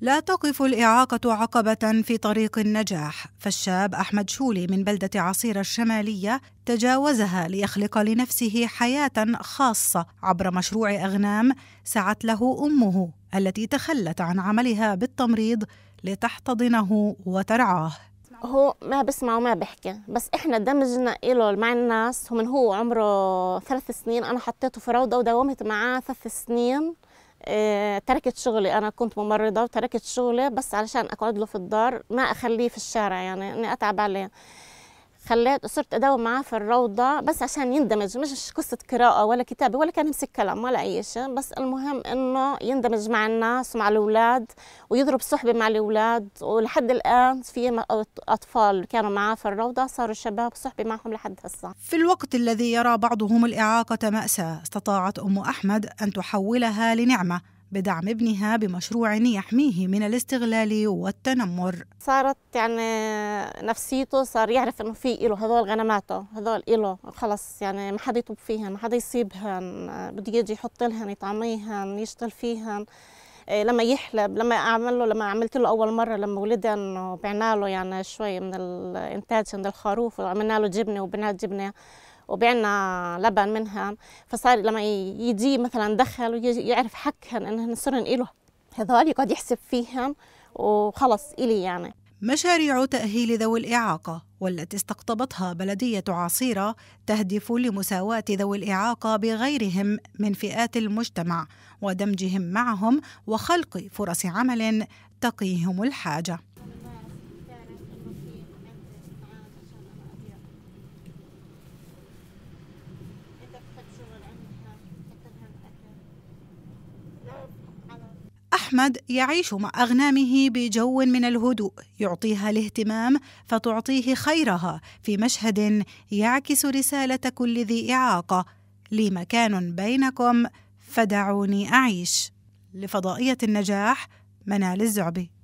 لا تقف الإعاقة عقبة في طريق النجاح، فالشاب أحمد شولي من بلدة عصير الشمالية تجاوزها ليخلق لنفسه حياة خاصة عبر مشروع أغنام سعت له أمه التي تخلت عن عملها بالتمريض لتحتضنه وترعاه. هو ما بسمع وما بحكي بس احنا دمجنا له مع الناس ومن هو عمره ثلاث سنين انا حطيته في روضه وداومت معاه ثلاث سنين آه، تركت شغلي انا كنت ممرضه وتركت شغلي بس علشان اقعد له في الدار ما اخليه في الشارع يعني اني اتعب عليه خليت صرت اداوم معاه في الروضه بس عشان يندمج مش قصه قراءه ولا كتابه ولا كان يمسك كلام ولا اي شيء بس المهم انه يندمج مع الناس ومع الاولاد ويضرب صحبه مع الاولاد ولحد الان في اطفال كانوا معاه في الروضه صاروا شباب صحبه معهم لحد هسه في الوقت الذي يرى بعضهم الاعاقه ماساه استطاعت ام احمد ان تحولها لنعمه بدعم ابنها بمشروع يحميه من الاستغلال والتنمر صارت يعني نفسيته صار يعرف انه في له هذول غنماته هذول له خلص يعني ما حدا يطب فيهم ما حدا يصيبهن بده يجي يحط لهن يطعميهن يشتغل فيهن إيه، لما يحلب لما اعمل له لما عملت له اول مره لما ولد انه بعنا له يعني شوي من الانتاج من الخروف وعملنا له جبنه وبنات جبنه وبعنا لبن منها فصار لما يجي مثلا دخل ويعرف حقهم انه صرن له هذول يقعد يحسب فيهم وخلص إلي يعني مشاريع تأهيل ذوي الإعاقة والتي استقطبتها بلدية عصيرة تهدف لمساواة ذوي الإعاقة بغيرهم من فئات المجتمع ودمجهم معهم وخلق فرص عمل تقيهم الحاجة أحمد يعيش مع أغنامه بجو من الهدوء يعطيها الاهتمام فتعطيه خيرها في مشهد يعكس رسالة كل ذي إعاقة لي مكان بينكم فدعوني أعيش لفضائية النجاح منال الزعبي